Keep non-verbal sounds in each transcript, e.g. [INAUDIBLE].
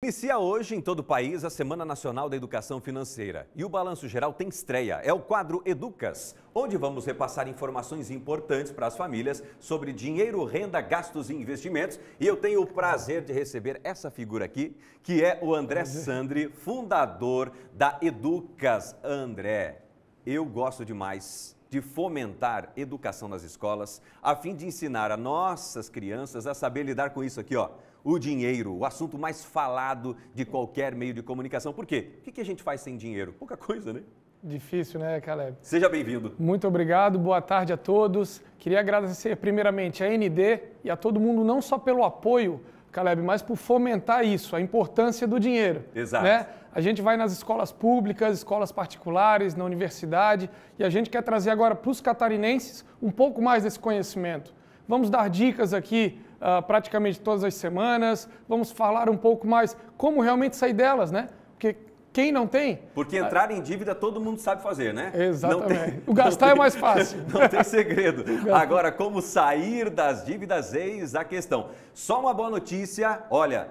Inicia hoje em todo o país a Semana Nacional da Educação Financeira e o Balanço Geral tem estreia. É o quadro Educas, onde vamos repassar informações importantes para as famílias sobre dinheiro, renda, gastos e investimentos. E eu tenho o prazer de receber essa figura aqui, que é o André Sandri, fundador da Educas. André, eu gosto demais de fomentar educação nas escolas, a fim de ensinar a nossas crianças a saber lidar com isso aqui, ó o dinheiro, o assunto mais falado de qualquer meio de comunicação. Por quê? O que a gente faz sem dinheiro? Pouca coisa, né? Difícil, né, Caleb? Seja bem-vindo. Muito obrigado, boa tarde a todos. Queria agradecer primeiramente a ND e a todo mundo, não só pelo apoio, Caleb, mas por fomentar isso, a importância do dinheiro. Exato. Né? A gente vai nas escolas públicas, escolas particulares, na universidade, e a gente quer trazer agora para os catarinenses um pouco mais desse conhecimento. Vamos dar dicas aqui uh, praticamente todas as semanas. Vamos falar um pouco mais como realmente sair delas, né? Porque quem não tem. Porque ah, entrar em dívida todo mundo sabe fazer, né? Exatamente. Tem, o gastar é tem, é mais fácil. [LAUGHS] Não tem segredo. Agora, como sair das dívidas, eis a questão. Só uma boa notícia: olha,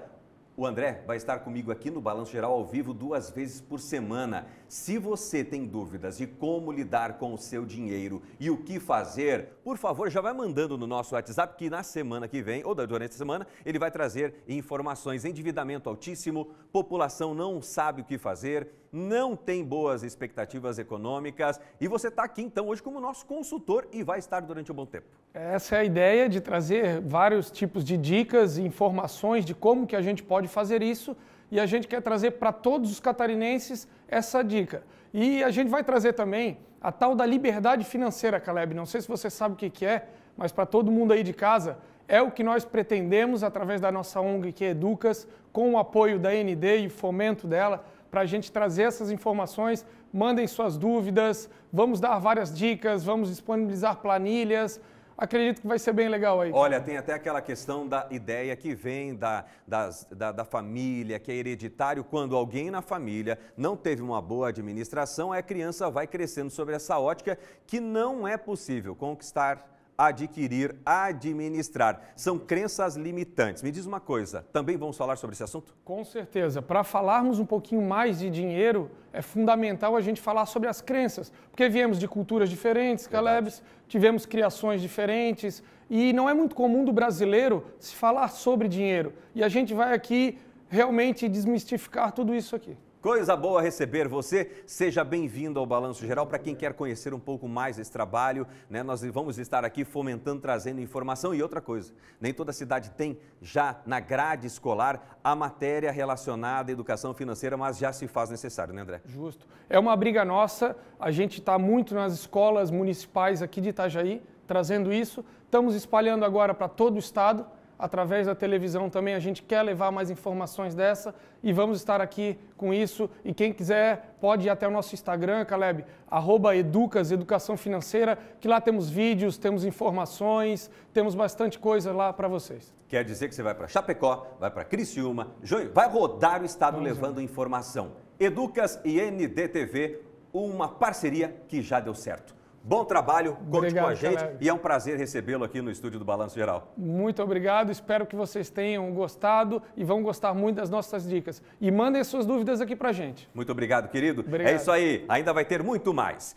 o André vai estar comigo aqui no Balanço Geral ao vivo duas vezes por semana. Se você tem dúvidas de como lidar com o seu dinheiro e o que fazer, por favor, já vai mandando no nosso WhatsApp que na semana que vem, ou durante a semana, ele vai trazer informações. Endividamento altíssimo, população não sabe o que fazer não tem boas expectativas econômicas e você está aqui então hoje como nosso consultor e vai estar durante um bom tempo. Essa é a ideia de trazer vários tipos de dicas e informações de como que a gente pode fazer isso e a gente quer trazer para todos os catarinenses essa dica. E a gente vai trazer também a tal da liberdade financeira, Caleb. Não sei se você sabe o que, que é, mas para todo mundo aí de casa, é o que nós pretendemos através da nossa ONG que é Educas, com o apoio da ND e o fomento dela para a gente trazer essas informações. Mandem suas dúvidas, vamos dar várias dicas, vamos disponibilizar planilhas. Acredito que vai ser bem legal aí. Olha, tem até aquela questão da ideia que vem da, das, da, da, família, que é hereditário. Quando alguém na família não teve uma boa administração, é a criança vai crescendo sobre essa ótica que não é possível conquistar adquirir, administrar. São crenças limitantes. Me diz uma coisa, também vamos falar sobre esse assunto? Com certeza. Para falarmos um pouquinho mais de dinheiro, é fundamental a gente falar sobre as crenças, porque viemos de culturas diferentes, Calebs, tivemos criações diferentes, e não é muito comum do brasileiro se falar sobre dinheiro. E a gente vai aqui realmente desmistificar tudo isso aqui. Coisa boa receber você. Seja bem-vindo ao Balanço Geral. Para quem quer conhecer um pouco mais esse trabalho, né, nós vamos estar aqui fomentando, trazendo informação. E outra coisa, nem toda cidade tem já na grade escolar a matéria relacionada à educação financeira, mas já se faz necessário, né, André? Justo. É uma briga nossa. A gente está muito nas escolas municipais aqui de Itajaí trazendo isso. Estamos espalhando agora para todo o estado através da televisão também. A gente quer levar mais informações dessa e vamos estar aqui com isso. E quem quiser pode ir até o nosso Instagram, Caleb, arroba Educas, Educação Financeira, que lá temos vídeos, temos informações, temos bastante coisa lá para vocês. Quer dizer que você vai para Chapecó, vai para Criciúma, Joinho, vai rodar o estado vamos levando informação. Educas e NDTV, uma parceria que já deu certo. Bom trabalho, conte obrigado, com a gente e é um prazer recebê-lo aqui no estúdio do Balanço Geral. Muito obrigado, espero que vocês tenham gostado e vão gostar muito das nossas dicas. E mandem suas dúvidas aqui pra gente. Muito obrigado, querido. É obrigado. É isso aí, ainda vai ter muito mais.